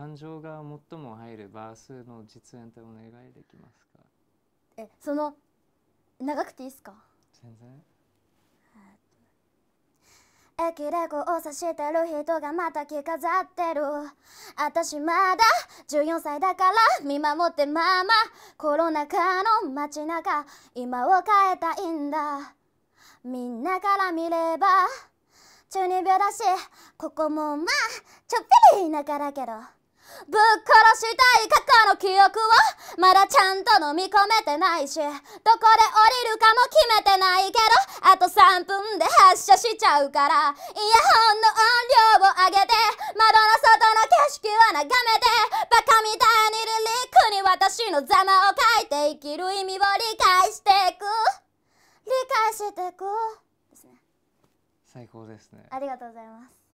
感情が最も入るバースの実演ってお願いできますかえその長くていいですか全然えきれこをさしてる人がまた着飾ってる私まだ14歳だから見守ってままコロナ禍の街中今を変えたいんだみんなから見れば中二病だしここもまあちょっぴり田舎だけどぶっ殺したい過去の記憶をまだちゃんと飲み込めてないしどこで降りるかも決めてないけどあと3分で発車しちゃうからイヤホンの音量を上げて窓の外の景色を眺めてバカみたいにリリックに私のざまを書いて生きる意味を理解していく理解していくですね最高ですねありがとうございます